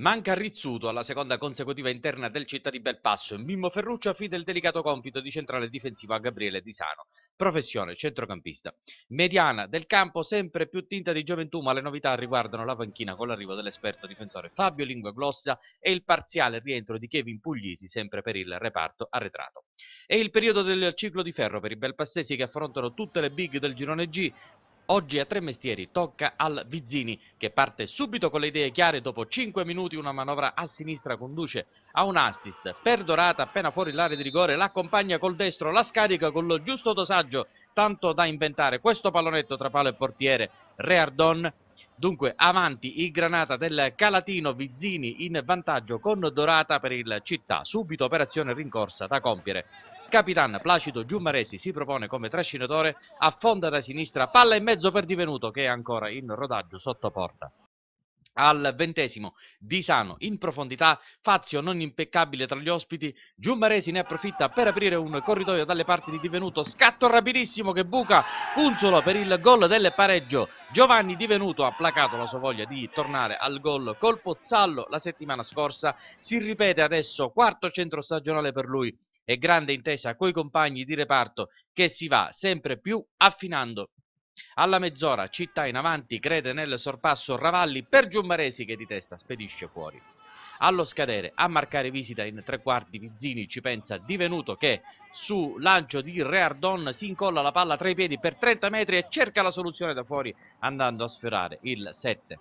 Manca Rizzuto alla seconda consecutiva interna del Città di Belpasso e Mimmo Ferruccio affida il delicato compito di centrale difensivo a Gabriele Di Sano, professione centrocampista. Mediana del campo sempre più tinta di gioventù, ma le novità riguardano la panchina con l'arrivo dell'esperto difensore Fabio Lingua Glossa e il parziale rientro di Kevin Puglisi sempre per il reparto arretrato. È il periodo del ciclo di ferro per i belpassesi che affrontano tutte le big del girone G, Oggi a tre mestieri tocca al Vizzini che parte subito con le idee chiare dopo 5 minuti una manovra a sinistra conduce a un assist per Dorata appena fuori l'area di rigore l'accompagna col destro la scarica con lo giusto dosaggio tanto da inventare questo pallonetto tra palo e portiere Reardon Dunque avanti il granata del Calatino Vizzini in vantaggio con Dorata per il Città. Subito operazione rincorsa da compiere Capitan Placido Giummaresi si propone come trascinatore, affonda da sinistra, palla in mezzo per divenuto che è ancora in rodaggio sotto porta. Al ventesimo di Sano in profondità, Fazio non impeccabile tra gli ospiti, Giummaresi ne approfitta per aprire un corridoio dalle parti di Divenuto, scatto rapidissimo che buca Punzolo per il gol del pareggio, Giovanni Divenuto ha placato la sua voglia di tornare al gol col Pozzallo la settimana scorsa, si ripete adesso quarto centro stagionale per lui e grande intesa coi compagni di reparto che si va sempre più affinando alla mezz'ora Città in avanti crede nel sorpasso Ravalli per Giumbaresi che di testa spedisce fuori. Allo scadere a marcare visita in tre quarti Vizzini ci pensa divenuto che su lancio di Reardon si incolla la palla tra i piedi per 30 metri e cerca la soluzione da fuori andando a sfiorare il 7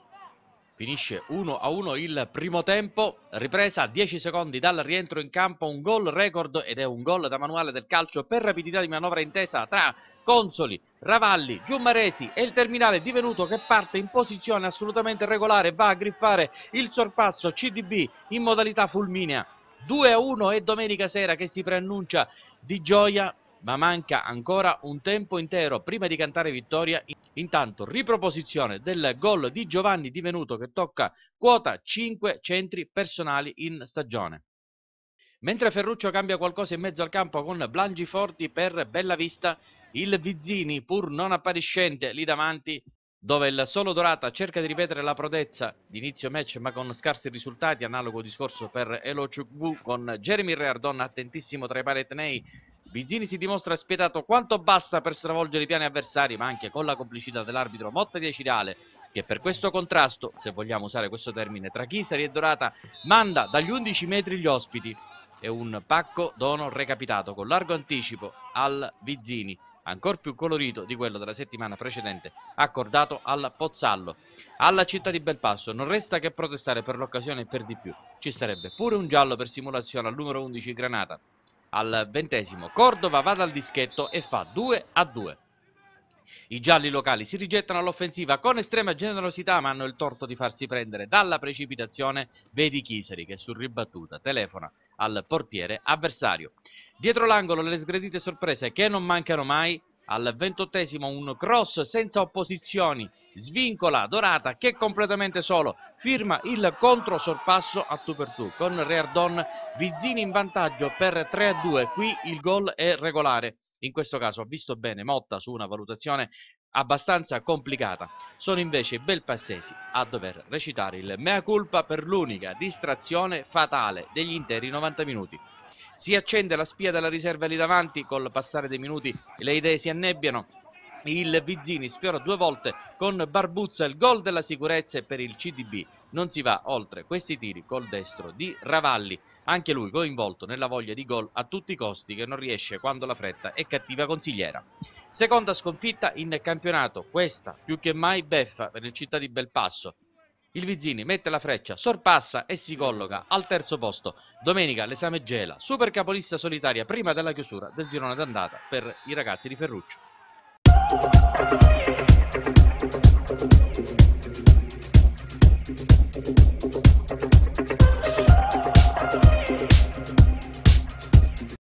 Finisce 1 a 1 il primo tempo, ripresa a 10 secondi dal rientro in campo, un gol record ed è un gol da manuale del calcio per rapidità di manovra intesa tra Consoli, Ravalli, Giummaresi e il terminale divenuto che parte in posizione assolutamente regolare, va a griffare il sorpasso CDB in modalità fulminea. 2 a 1 e domenica sera che si preannuncia di gioia ma manca ancora un tempo intero prima di cantare vittoria. Intanto riproposizione del gol di Giovanni Di Venuto che tocca quota 5 centri personali in stagione. Mentre Ferruccio cambia qualcosa in mezzo al campo con Blangiforti per Bellavista, il Vizzini, pur non appariscente lì davanti, dove il solo Dorata cerca di ripetere la prodezza di inizio match ma con scarsi risultati, analogo discorso per Elo Chukwu con Jeremy Reardon attentissimo tra i paretnei Bizzini si dimostra spietato quanto basta per stravolgere i piani avversari, ma anche con la complicità dell'arbitro Motta di Acirale, che per questo contrasto, se vogliamo usare questo termine, tra Chisari e Dorata, manda dagli 11 metri gli ospiti. E un pacco dono recapitato con largo anticipo al Bizzini, ancor più colorito di quello della settimana precedente, accordato al Pozzallo. Alla città di Belpasso non resta che protestare per l'occasione e per di più. Ci sarebbe pure un giallo per simulazione al numero 11 Granata, al ventesimo Cordova va dal dischetto e fa 2 a 2. I gialli locali si rigettano all'offensiva con estrema generosità ma hanno il torto di farsi prendere dalla precipitazione Vedi Chiseri che su ribattuta telefona al portiere avversario. Dietro l'angolo le sgredite sorprese che non mancano mai al ventottesimo un cross senza opposizioni, svincola Dorata che completamente solo firma il controsorpasso a tu per tu con Reardon Vizzini in vantaggio per 3 a 2. Qui il gol è regolare. In questo caso ha visto bene Motta su una valutazione abbastanza complicata. Sono invece i Belpassesi a dover recitare il mea culpa per l'unica distrazione fatale degli interi 90 minuti si accende la spia della riserva lì davanti col passare dei minuti le idee si annebbiano il Vizzini sfiora due volte con Barbuzza il gol della sicurezza e per il CDB non si va oltre questi tiri col destro di Ravalli anche lui coinvolto nella voglia di gol a tutti i costi che non riesce quando la fretta è cattiva consigliera seconda sconfitta in campionato questa più che mai beffa per il città di Belpasso il Vizzini mette la freccia, sorpassa e si colloca al terzo posto. Domenica l'esame gela, super capolista solitaria prima della chiusura del girone d'andata per i ragazzi di Ferruccio.